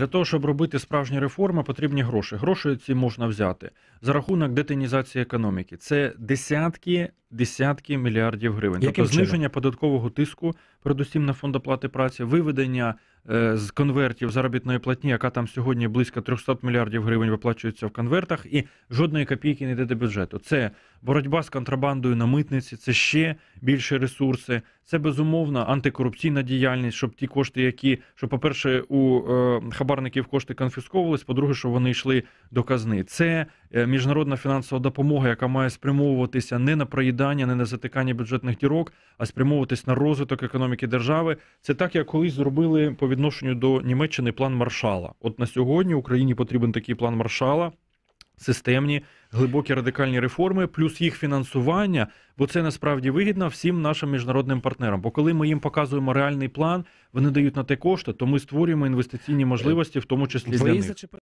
Для того, щоб робити справжні реформи, потрібні гроші. Гроші ці можна взяти за рахунок детинізації економіки. Це десятки десятки мільярдів гривень. Яким тобто чином? зниження податкового тиску, передусім на фонд оплати праці, виведення Е, з конвертів заробітної платні, яка там сьогодні близько 300 мільярдів гривень виплачується в конвертах, і жодної копійки не йде до бюджету. Це боротьба з контрабандою на митниці, це ще більше ресурси, це безумовно антикорупційна діяльність, щоб ті кошти, які що, по-перше, у е, хабарників кошти конфісковувались, по-друге, що вони йшли до казни. Це е, міжнародна фінансова допомога, яка має спрямовуватися не на проїдання, не на затикання бюджетних дірок, а спрямовуватись на розвиток економіки держави. Це так, як колись зробили відношенню до Німеччини план маршала. От на сьогодні Україні потрібен такий план маршала, системні глибокі радикальні реформи, плюс їх фінансування, бо це насправді вигідно всім нашим міжнародним партнерам. Бо коли ми їм показуємо реальний план, вони дають на те кошти, то ми створюємо інвестиційні можливості, в тому числі для них.